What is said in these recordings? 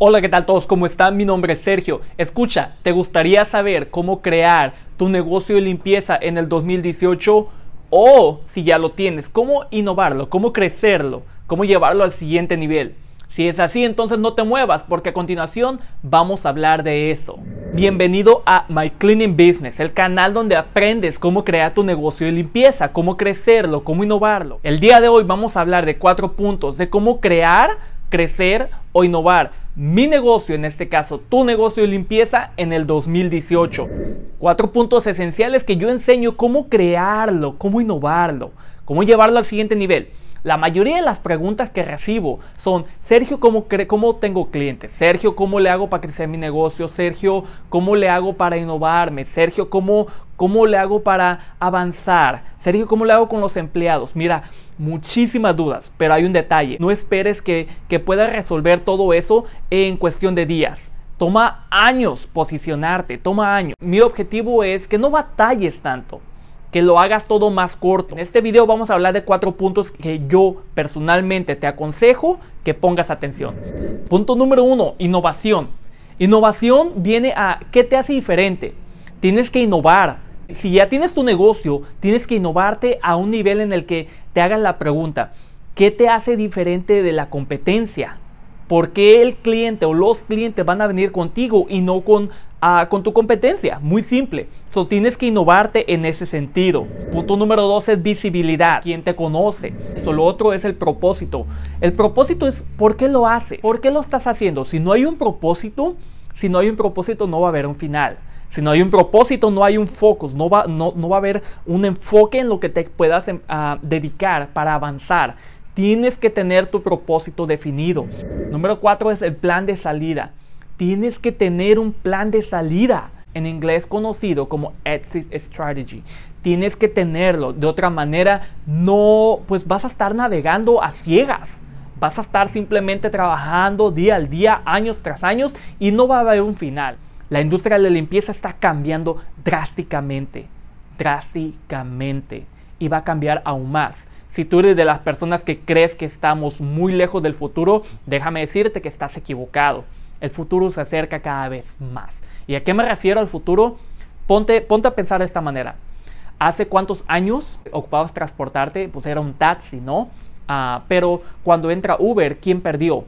Hola, ¿qué tal todos? ¿Cómo están? Mi nombre es Sergio. Escucha, ¿te gustaría saber cómo crear tu negocio de limpieza en el 2018? O si ya lo tienes, ¿cómo innovarlo? ¿Cómo crecerlo? ¿Cómo llevarlo al siguiente nivel? Si es así, entonces no te muevas porque a continuación vamos a hablar de eso. Bienvenido a My Cleaning Business, el canal donde aprendes cómo crear tu negocio de limpieza, cómo crecerlo, cómo innovarlo. El día de hoy vamos a hablar de cuatro puntos de cómo crear crecer o innovar mi negocio, en este caso tu negocio de limpieza, en el 2018. Cuatro puntos esenciales que yo enseño cómo crearlo, cómo innovarlo, cómo llevarlo al siguiente nivel. La mayoría de las preguntas que recibo son, Sergio, ¿cómo, cómo tengo clientes? Sergio, ¿cómo le hago para crecer mi negocio? Sergio, ¿cómo le hago para innovarme? Sergio, ¿cómo, ¿cómo le hago para avanzar? Sergio, ¿cómo le hago con los empleados? Mira, muchísimas dudas, pero hay un detalle. No esperes que, que puedas resolver todo eso en cuestión de días. Toma años posicionarte, toma años. Mi objetivo es que no batalles tanto que lo hagas todo más corto. En este video vamos a hablar de cuatro puntos que yo personalmente te aconsejo que pongas atención. Punto número uno, innovación. Innovación viene a qué te hace diferente. Tienes que innovar. Si ya tienes tu negocio, tienes que innovarte a un nivel en el que te hagas la pregunta, ¿qué te hace diferente de la competencia? ¿Por qué el cliente o los clientes van a venir contigo y no con, ah, con tu competencia. Muy simple. Tú tienes que innovarte en ese sentido. Punto número dos es visibilidad. ¿Quién te conoce? Esto, lo otro es el propósito. El propósito es por qué lo haces, por qué lo estás haciendo. Si no hay un propósito, si no hay un propósito no va a haber un final. Si no hay un propósito, no hay un focus, no va, no, va a haber un enfoque en lo que te puedas em, ah, dedicar para avanzar. Tienes que tener tu propósito definido. Número cuatro es el plan de salida. Tienes que tener un plan de salida, en inglés conocido como exit strategy. Tienes que tenerlo. De otra manera, no, pues vas a estar navegando a ciegas. Vas a estar simplemente trabajando día al día, años tras años, y no va a haber un final. La industria de la limpieza está cambiando drásticamente, drásticamente, y va a cambiar aún más. Si tú eres de las personas que crees que estamos muy lejos del futuro, déjame decirte que estás equivocado. El futuro se acerca cada vez más. ¿Y a qué me refiero al futuro? Ponte, ponte a pensar de esta manera. ¿Hace cuántos años ocupabas transportarte? Pues era un taxi, ¿no? Ah, pero cuando entra Uber, ¿quién perdió?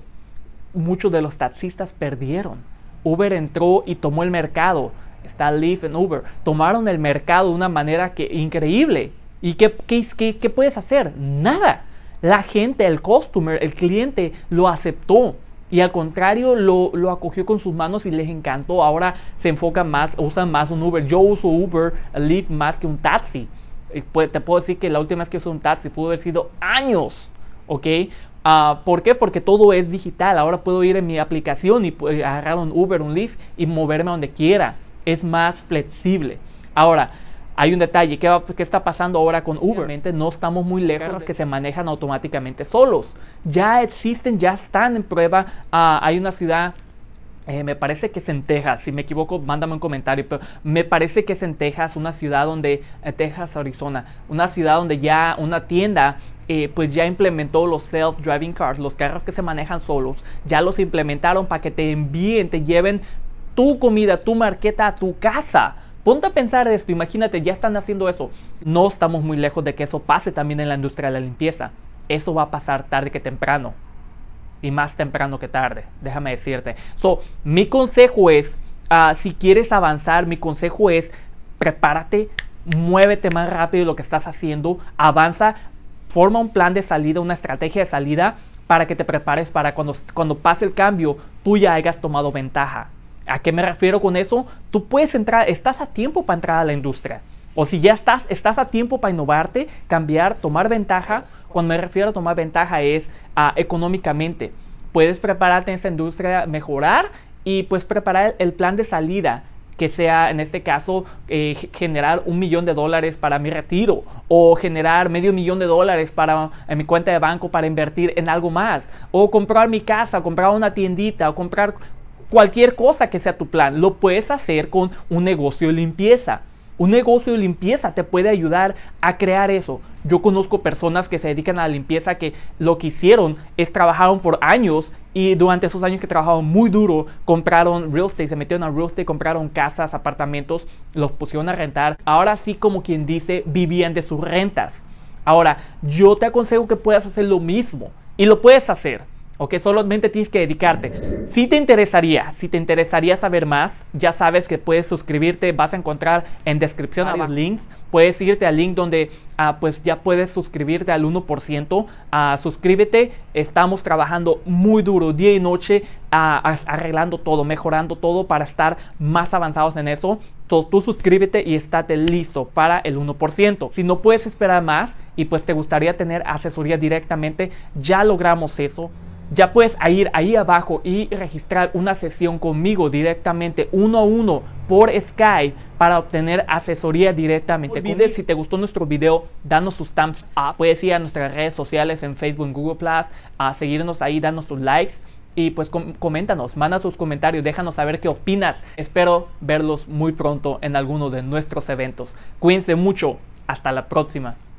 Muchos de los taxistas perdieron. Uber entró y tomó el mercado. Está Lyft en Uber. Tomaron el mercado de una manera que increíble. ¿Y qué, qué, qué, puedes hacer? Nada. La gente, el customer, el cliente lo aceptó. Y al contrario, lo, acogió con sus manos y les encantó. Ahora se enfoca más, usan más un Uber. Yo uso Uber, Lyft más que un taxi. te puedo decir que la última vez que usé un taxi pudo haber sido años. ¿Ok? Ah, ¿Por qué? Porque todo es digital. Ahora puedo ir en mi aplicación y agarrar un Uber, un Lyft y moverme donde quiera. Es más flexible. Ahora, hay un detalle, ¿qué, está pasando ahora con Uber? Realmente no estamos muy lejos de que se manejan automáticamente solos. Ya existen, ya están en prueba. Ah, hay una ciudad eh, me parece que es en Texas, si me equivoco, mándame un comentario, pero me parece que es en Texas, una ciudad donde, eh, Texas, Arizona, una ciudad donde ya una tienda eh, pues ya implementó los self-driving cars, los carros que se manejan solos, ya los implementaron para que te envíen, te lleven tu comida, tu marqueta a tu casa Ponte a pensar esto, imagínate, ya están haciendo eso. No estamos muy lejos de que eso pase también en la industria de la limpieza. Eso va a pasar tarde que temprano. Y más temprano que tarde, déjame decirte. So, mi consejo es, ah, si quieres avanzar, mi consejo es, prepárate, muévete más rápido de lo que estás haciendo, avanza, forma un plan de salida, una estrategia de salida para que te prepares para cuando, cuando pase el cambio, tú ya hayas tomado ventaja. ¿A qué me refiero con eso? Tú puedes entrar, estás a tiempo para entrar a la industria. O si ya estás, estás a tiempo para innovarte, cambiar, tomar ventaja. Cuando me refiero a tomar ventaja es ah, económicamente. Puedes prepararte en esa industria, mejorar y pues preparar el, plan de salida que sea en este caso eh, generar un millón de dólares para mi retiro o generar medio millón de dólares para en mi cuenta de banco para invertir en algo más o comprar mi casa, comprar una tiendita o comprar Cualquier cosa que sea tu plan, lo puedes hacer con un negocio de limpieza. Un negocio de limpieza te puede ayudar a crear eso. Yo conozco personas que se dedican a la limpieza que lo que hicieron es trabajaron por años y durante esos años que trabajaron muy duro compraron real estate, se metieron a real estate, compraron casas, apartamentos, los pusieron a rentar. Ahora sí como quien dice, vivían de sus rentas. Ahora, yo te aconsejo que puedas hacer lo mismo y lo puedes hacer. ¿ok? Solamente tienes que dedicarte. Si te interesaría, si te interesaría saber más, ya sabes que puedes suscribirte, vas a encontrar en descripción los links. Puedes irte al link donde ah, pues ya puedes suscribirte al 1%. A ah, suscríbete, estamos trabajando muy duro día y noche, ah, arreglando todo, mejorando todo para estar más avanzados en eso. Tú, suscríbete y estate listo para el 1%. Si no puedes esperar más y pues te gustaría tener asesoría directamente, ya logramos eso ya puedes ir ahí abajo y registrar una sesión conmigo directamente uno a uno por Skype para obtener asesoría directamente. No si te gustó nuestro video, danos tus thumbs up. Puedes ir a nuestras redes sociales en Facebook, Google Plus, a seguirnos ahí, danos tus likes y pues coméntanos, manda sus comentarios, déjanos saber qué opinas. Espero verlos muy pronto en alguno de nuestros eventos. Cuídense mucho, hasta la próxima.